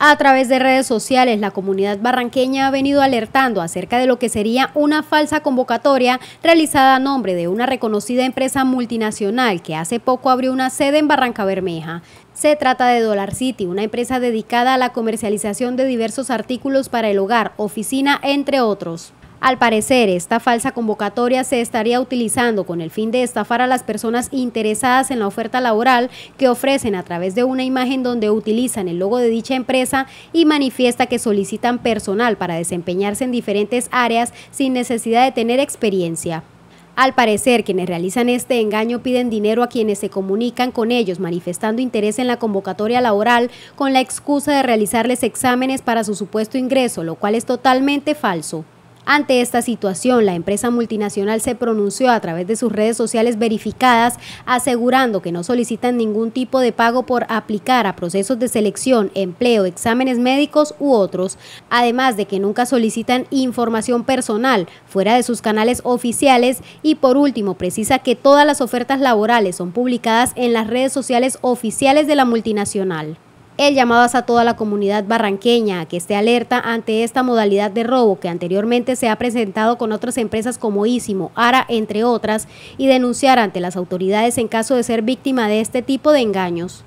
A través de redes sociales, la comunidad barranqueña ha venido alertando acerca de lo que sería una falsa convocatoria realizada a nombre de una reconocida empresa multinacional que hace poco abrió una sede en Barranca Bermeja. Se trata de Dollar City, una empresa dedicada a la comercialización de diversos artículos para el hogar, oficina, entre otros. Al parecer, esta falsa convocatoria se estaría utilizando con el fin de estafar a las personas interesadas en la oferta laboral que ofrecen a través de una imagen donde utilizan el logo de dicha empresa y manifiesta que solicitan personal para desempeñarse en diferentes áreas sin necesidad de tener experiencia. Al parecer, quienes realizan este engaño piden dinero a quienes se comunican con ellos manifestando interés en la convocatoria laboral con la excusa de realizarles exámenes para su supuesto ingreso, lo cual es totalmente falso. Ante esta situación, la empresa multinacional se pronunció a través de sus redes sociales verificadas, asegurando que no solicitan ningún tipo de pago por aplicar a procesos de selección, empleo, exámenes médicos u otros, además de que nunca solicitan información personal fuera de sus canales oficiales y por último precisa que todas las ofertas laborales son publicadas en las redes sociales oficiales de la multinacional. El llamado a toda la comunidad barranqueña a que esté alerta ante esta modalidad de robo que anteriormente se ha presentado con otras empresas como Ísimo, Ara, entre otras, y denunciar ante las autoridades en caso de ser víctima de este tipo de engaños.